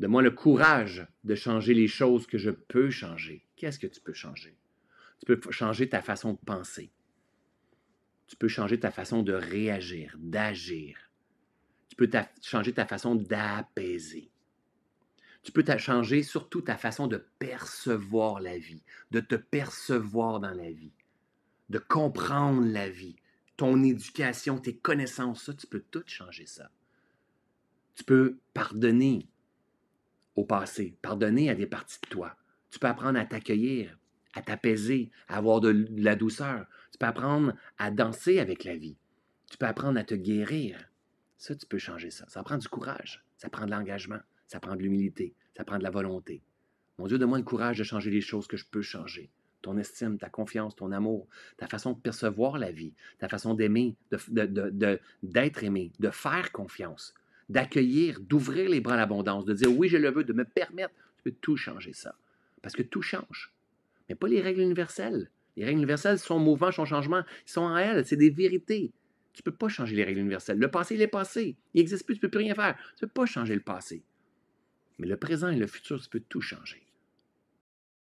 Donne-moi le courage de changer les choses que je peux changer. Qu'est-ce que tu peux changer? Tu peux changer ta façon de penser. Tu peux changer ta façon de réagir, d'agir. Tu peux changer ta façon d'apaiser. Tu peux changer surtout ta façon de percevoir la vie, de te percevoir dans la vie, de comprendre la vie, ton éducation, tes connaissances, tu peux tout changer ça. Tu peux pardonner, au passé, pardonner à des parties de toi. Tu peux apprendre à t'accueillir, à t'apaiser, à avoir de, la douceur. Tu peux apprendre à danser avec la vie. Tu peux apprendre à te guérir. Ça, tu peux changer ça. Ça prend du courage, ça prend de l'engagement, ça prend de l'humilité, ça prend de la volonté. Mon Dieu, donne-moi le courage de changer les choses que je peux changer. Ton estime, ta confiance, ton amour, ta façon de percevoir la vie, ta façon d'aimer, d'être de, aimé, de faire confiance d'accueillir, d'ouvrir les bras à l'abondance, de dire oui, je le veux, de me permettre, tu peux tout changer ça. Parce que tout change. Mais pas les règles universelles. Les règles universelles sont mouvantes, sont changement. ils sont en c'est des vérités. Tu ne peux pas changer les règles universelles. Le passé, il est passé. Il n'existe plus, tu ne peux plus rien faire. Tu ne peux pas changer le passé. Mais le présent et le futur, tu peux tout changer.